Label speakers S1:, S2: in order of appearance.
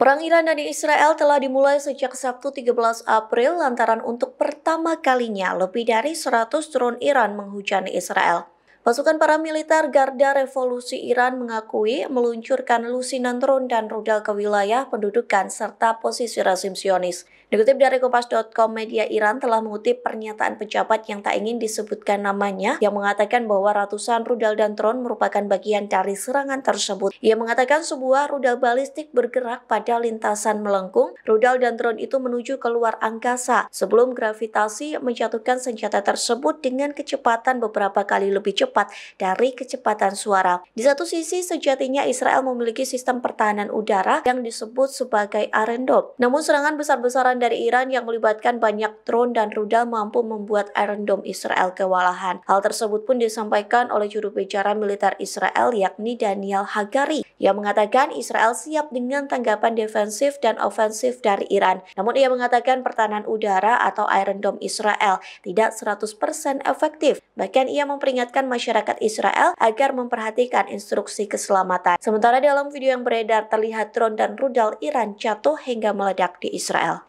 S1: Perang Iran dan Israel telah dimulai sejak Sabtu 13 April lantaran untuk pertama kalinya lebih dari 100 drone Iran menghujani Israel. Pasukan para militer Garda Revolusi Iran mengakui meluncurkan lusinan drone dan rudal ke wilayah pendudukan serta posisi rasim Sionis. Dikutip dari Kompas.com, media Iran telah mengutip pernyataan pejabat yang tak ingin disebutkan namanya yang mengatakan bahwa ratusan rudal dan drone merupakan bagian dari serangan tersebut. Ia mengatakan sebuah rudal balistik bergerak pada lintasan melengkung, rudal dan drone itu menuju ke luar angkasa sebelum gravitasi menjatuhkan senjata tersebut dengan kecepatan beberapa kali lebih cepat dari kecepatan suara. Di satu sisi, sejatinya Israel memiliki sistem pertahanan udara yang disebut sebagai Arendot. Namun serangan besar-besaran dari Iran yang melibatkan banyak drone dan rudal mampu membuat Iron Dome Israel kewalahan. Hal tersebut pun disampaikan oleh juru bicara militer Israel yakni Daniel Hagari yang mengatakan Israel siap dengan tanggapan defensif dan ofensif dari Iran. Namun ia mengatakan pertahanan udara atau Iron Dome Israel tidak 100% efektif. Bahkan ia memperingatkan masyarakat Israel agar memperhatikan instruksi keselamatan. Sementara dalam video yang beredar terlihat drone dan rudal Iran jatuh hingga meledak di Israel.